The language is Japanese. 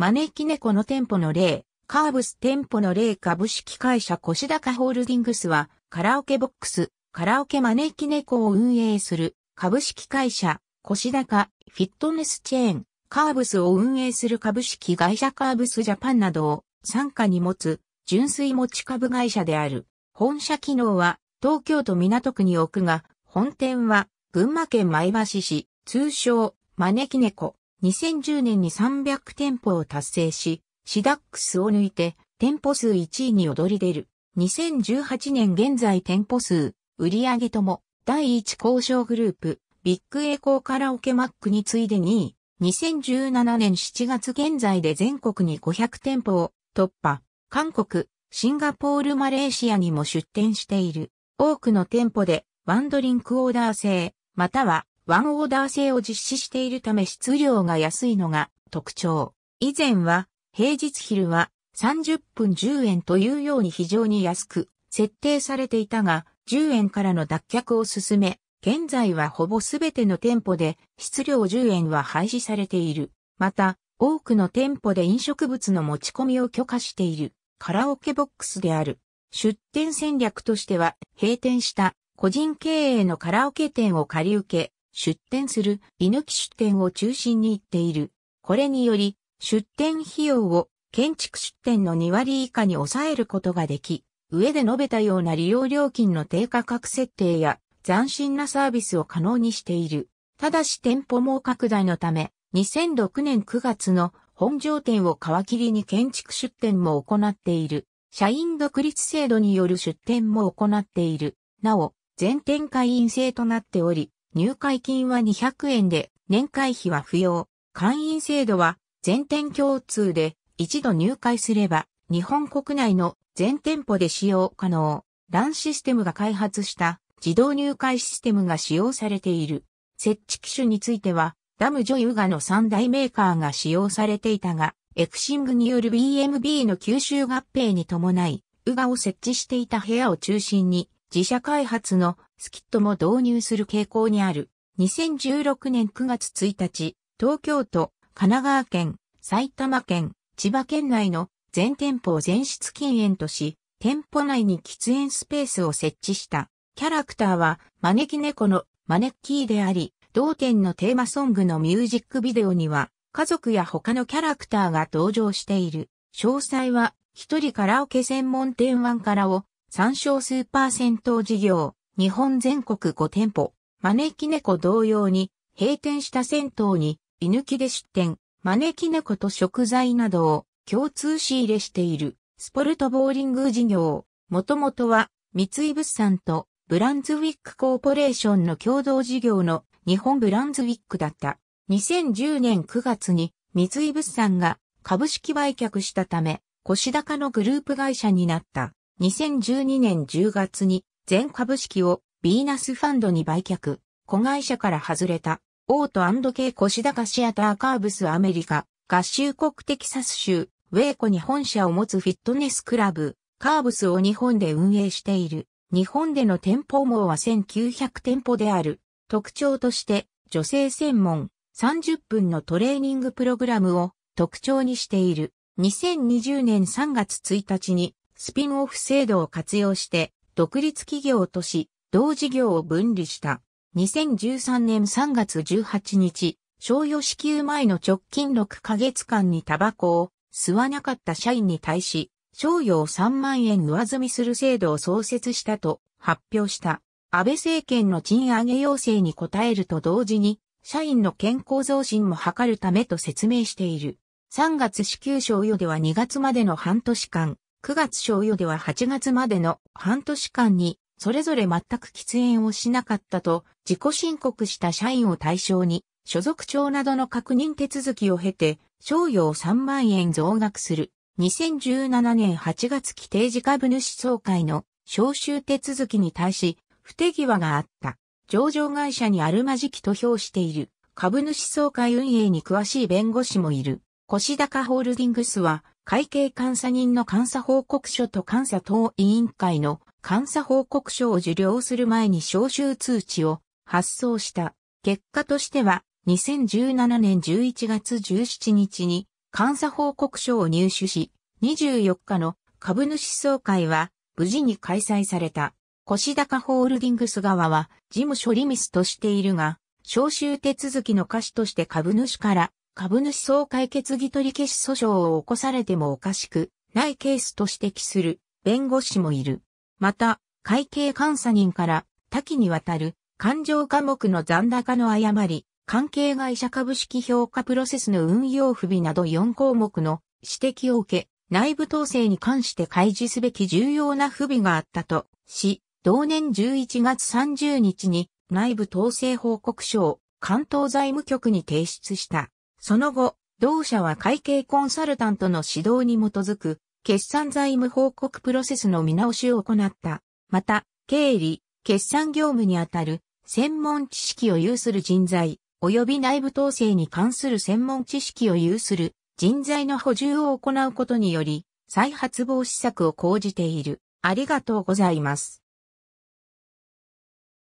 招き猫の店舗の例、カーブス店舗の例株式会社コシダカホールディングスは、カラオケボックス、カラオケ招き猫を運営する、株式会社、コシダカ、フィットネスチェーン、カーブスを運営する株式会社カーブスジャパンなどを傘下に持つ、純粋持ち株会社である。本社機能は、東京都港区に置くが、本店は、群馬県前橋市、通称、招き猫。2010年に300店舗を達成し、シダックスを抜いて店舗数1位に躍り出る。2018年現在店舗数、売上とも、第1交渉グループ、ビッグエコーカラオケマックに次いで2位。2017年7月現在で全国に500店舗を突破。韓国、シンガポール、マレーシアにも出店している。多くの店舗でワンドリンクオーダー制、またはワンオーダー制を実施しているため質量が安いのが特徴。以前は平日昼は30分10円というように非常に安く設定されていたが10円からの脱却を進め、現在はほぼすべての店舗で質量10円は廃止されている。また、多くの店舗で飲食物の持ち込みを許可しているカラオケボックスである。出店戦略としては閉店した個人経営のカラオケ店を借り受け、出店する犬木出店を中心に行っている。これにより、出店費用を建築出店の2割以下に抑えることができ、上で述べたような利用料金の低価格設定や斬新なサービスを可能にしている。ただし店舗網拡大のため、2006年9月の本庄店を皮切りに建築出店も行っている。社員独立制度による出店も行っている。なお、全店会員制となっており、入会金は200円で、年会費は不要。会員制度は全店共通で、一度入会すれば、日本国内の全店舗で使用可能。LAN システムが開発した自動入会システムが使用されている。設置機種については、ダムジョイウガの3大メーカーが使用されていたが、エクシングによる BMB の吸収合併に伴い、ウガを設置していた部屋を中心に、自社開発のスキットも導入する傾向にある。2016年9月1日、東京都、神奈川県、埼玉県、千葉県内の全店舗を全室禁煙とし、店舗内に喫煙スペースを設置した。キャラクターは招き猫のマネッキーであり、同店のテーマソングのミュージックビデオには、家族や他のキャラクターが登場している。詳細は、一人カラオケ専門店ワンカラを、参照スーパー銭湯事業。日本全国5店舗、招き猫同様に、閉店した銭湯に、居抜きで出店、招き猫と食材などを共通仕入れしている、スポルトボーリング事業。もともとは、三井物産とブランズウィックコーポレーションの共同事業の日本ブランズウィックだった。2010年9月に三井物産が株式売却したため、腰高のグループ会社になった。2012年10月に全株式をビーナスファンドに売却、子会社から外れた、オートケイコシダカシアターカーブスアメリカ、合衆国テキサス州、ウェイコに本社を持つフィットネスクラブ、カーブスを日本で運営している。日本での店舗網は1900店舗である。特徴として、女性専門、30分のトレーニングプログラムを特徴にしている。2020年3月1日に、スピンオフ制度を活用して、独立企業とし、同事業を分離した。2013年3月18日、賞与支給前の直近6ヶ月間にタバコを吸わなかった社員に対し、賞与を3万円上積みする制度を創設したと発表した。安倍政権の賃上げ要請に応えると同時に、社員の健康増進も図るためと説明している。3月支給賞与では2月までの半年間、9月賞与では8月までの半年間に、それぞれ全く喫煙をしなかったと、自己申告した社員を対象に、所属長などの確認手続きを経て、賞与を3万円増額する。2017年8月規定時株主総会の招集手続きに対し、不手際があった。上場会社にあるまじきと評している。株主総会運営に詳しい弁護士もいる。腰高ホールディングスは、会計監査人の監査報告書と監査等委員会の監査報告書を受領する前に招集通知を発送した。結果としては、2017年11月17日に監査報告書を入手し、24日の株主総会は無事に開催された。腰高ホールディングス側は事務処理ミスとしているが、招集手続きの歌視として株主から株主総会決議取り消し訴訟を起こされてもおかしくないケースと指摘する弁護士もいる。また、会計監査人から多岐にわたる勘定科目の残高の誤り、関係会社株式評価プロセスの運用不備など4項目の指摘を受け、内部統制に関して開示すべき重要な不備があったとし、同年11月30日に内部統制報告書を関東財務局に提出した。その後、同社は会計コンサルタントの指導に基づく、決算財務報告プロセスの見直しを行った。また、経理、決算業務にあたる、専門知識を有する人材、及び内部統制に関する専門知識を有する人材の補充を行うことにより、再発防止策を講じている。ありがとうございます。